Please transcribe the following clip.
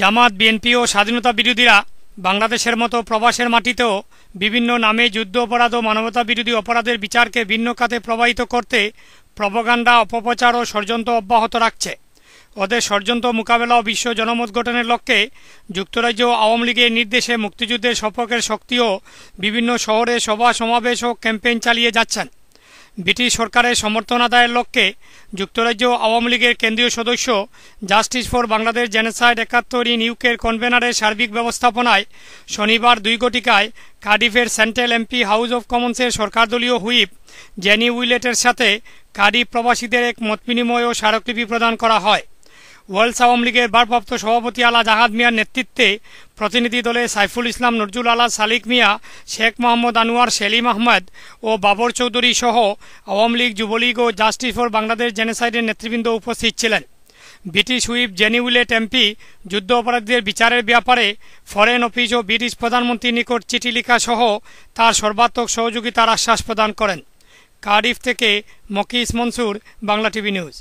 জামাত BNP ও স্বাধীনতা বিরোধীরা বাংলাদেশের মতো প্রবাসের মাটিতেও বিভিন্ন নামে যুদ্ধ অপরাধ ও মানবতা বিরোধী অপরাধের বিচারকে ভিন্ন খাতে প্রবাহিত করতে প্রবগান্ডা অপপ্রচার ও ষড়যন্ত্র অব্যাহত রাখছে ওদের ষড়যন্ত্র মোকাবেলা ও বিশ্ব জনমত গঠনের লক্ষ্যে যুক্তরাজ্য আওয়ামী লীগের নির্দেশে মুক্তিযুদ্ধের সপক্ষের শক্তিও বিভিন্ন শহরে সভা সমাবেশ ও ক্যাম্পেইন চালিয়ে যাচ্ছেন ব্রিটিশ সরকারের সমর্থন আদায়ের লক্ষ্যে যুক্তরাজ্য আওয়ামী লীগের কেন্দ্রীয় সদস্য জাস্টিস ফর বাংলাদেশ জেনেসাইড একাত্তর ইন ইউকের কনভেনারের সার্বিক ব্যবস্থাপনায় শনিবার দুই গটিকায় কার্ডিফের সেন্ট্রাল এমপি হাউস অব কমন্সের সরকারদলীয় হুইপ জেনি উইলেটের সাথে কার্ডিফ প্রবাসীদের এক মতবিনিময় ও স্মারকলিপি প্রদান করা হয় ওয়ার্ল্ড আওয়ামী লীগের ভারপ্রাপ্ত সভাপতি আলা জাহাদ মিয়ার নেতৃত্বে প্রতিনিধি দলে সাইফুল ইসলাম নজরুল আলা সালিক মিয়া শেখ মোহাম্মদ আনোয়ার সেলিম আহমেদ ও বাবর চৌধুরী সহ আওয়ামী লীগ যুবলীগ ও জাস্টিস ফর বাংলাদেশ জেনেসাইডের নেতৃবৃন্দ উপস্থিত ছিলেন ব্রিটিশ হুইপ জেনিউলেট এমপি যুদ্ধ অপরাধীদের বিচারের ব্যাপারে ফরেন অফিস ও ব্রিটিশ প্রধানমন্ত্রীর নিকট চিঠি লেখা সহ তার সর্বাত্মক সহযোগিতার আশ্বাস প্রদান করেন কার্ডিফ থেকে মকিস মনসুর বাংলা টিভি নিউজ